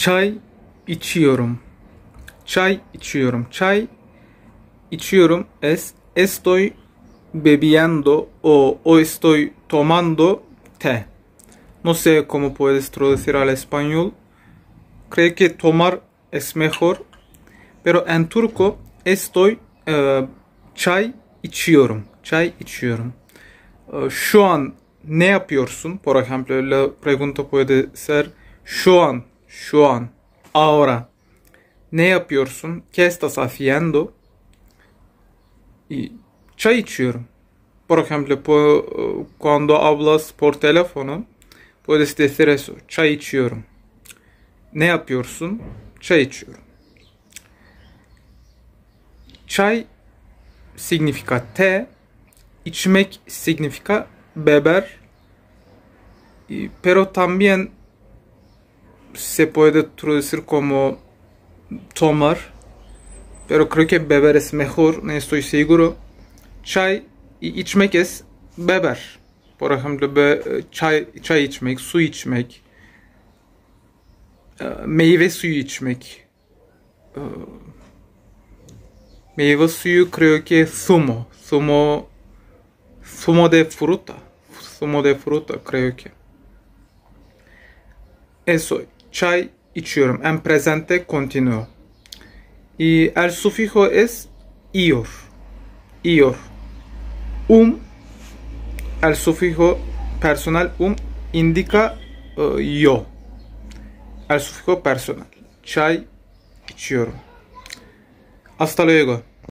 Çay içiyorum. Çay içiyorum. Çay içiyorum. Es estoy bebiendo o o estoy tomando té. No sé cómo puedes traducir al español. Creo que tomar es mejor. Pero en turco estoy e, çay içiyorum. Çay içiyorum. E, şu an ne yapıyorsun? Por ejemplo, la pregunta puede ser şu an şu an, ahora. Ne yapıyorsun? ¿Qué estás haciendo? Çay içiyorum. Por ejemplo, cuando hablas por teléfono, puedes decir eso. Çay içiyorum. Ne yapıyorsun? Çay içiyorum. Çay significa te, içmek significa beber, pero también se puede traducir como tomar, pero creo que beber es mejor, no estoy seguro. Çay içmek es beber. Por ejemplo, be, çay, çay içmek, su içmek, e, meyve suyu içmek. E, meyve suyu creo que zumo, zumo, zumo de fruta, zumo de fruta creo que. Eso. Chai içiyorum. En presente continuo. Y el sufijo es ior. Ior. Um. El sufijo personal um indica eh, yo. El sufijo personal. Chai içiyorum. Hasta luego.